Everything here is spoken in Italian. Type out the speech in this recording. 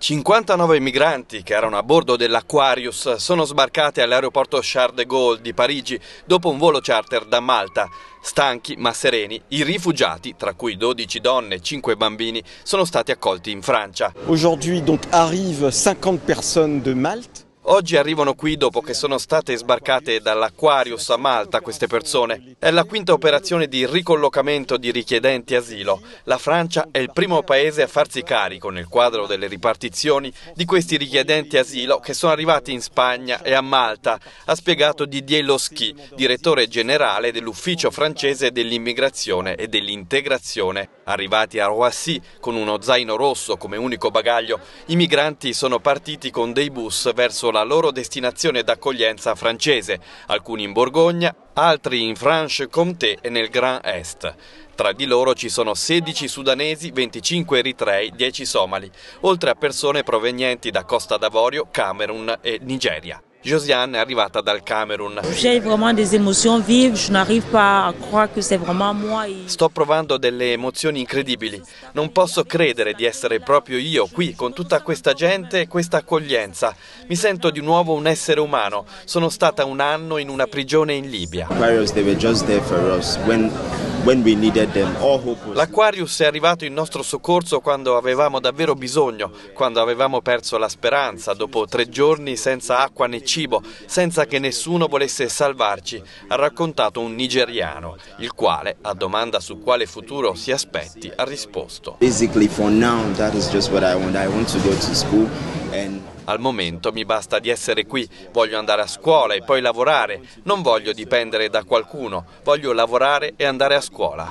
59 migranti che erano a bordo dell'Aquarius sono sbarcati all'aeroporto Charles de Gaulle di Parigi dopo un volo charter da Malta. Stanchi ma sereni, i rifugiati, tra cui 12 donne e 5 bambini, sono stati accolti in Francia. Oggi arrivano 50 persone da Malta. Oggi arrivano qui dopo che sono state sbarcate dall'Aquarius a Malta queste persone. È la quinta operazione di ricollocamento di richiedenti asilo. La Francia è il primo paese a farsi carico nel quadro delle ripartizioni di questi richiedenti asilo che sono arrivati in Spagna e a Malta, ha spiegato Didier Loschi, direttore generale dell'Ufficio francese dell'immigrazione e dell'integrazione. Arrivati a Roissy con uno zaino rosso come unico bagaglio, i migranti sono partiti con dei bus verso la loro destinazione d'accoglienza francese, alcuni in Borgogna, altri in Franche-Comté e nel Grand Est. Tra di loro ci sono 16 sudanesi, 25 eritrei, 10 somali, oltre a persone provenienti da Costa d'Avorio, Camerun e Nigeria. Josiane è arrivata dal Camerun. Sto provando delle emozioni incredibili. Non posso credere di essere proprio io qui, con tutta questa gente e questa accoglienza. Mi sento di nuovo un essere umano. Sono stata un anno in una prigione in Libia. L'Aquarius è arrivato in nostro soccorso quando avevamo davvero bisogno, quando avevamo perso la speranza, dopo tre giorni senza acqua né cibo, senza che nessuno volesse salvarci, ha raccontato un nigeriano, il quale, a domanda su quale futuro si aspetti, ha risposto. Basically for now that is just what I want. I want to go to school al momento mi basta di essere qui, voglio andare a scuola e poi lavorare, non voglio dipendere da qualcuno, voglio lavorare e andare a scuola.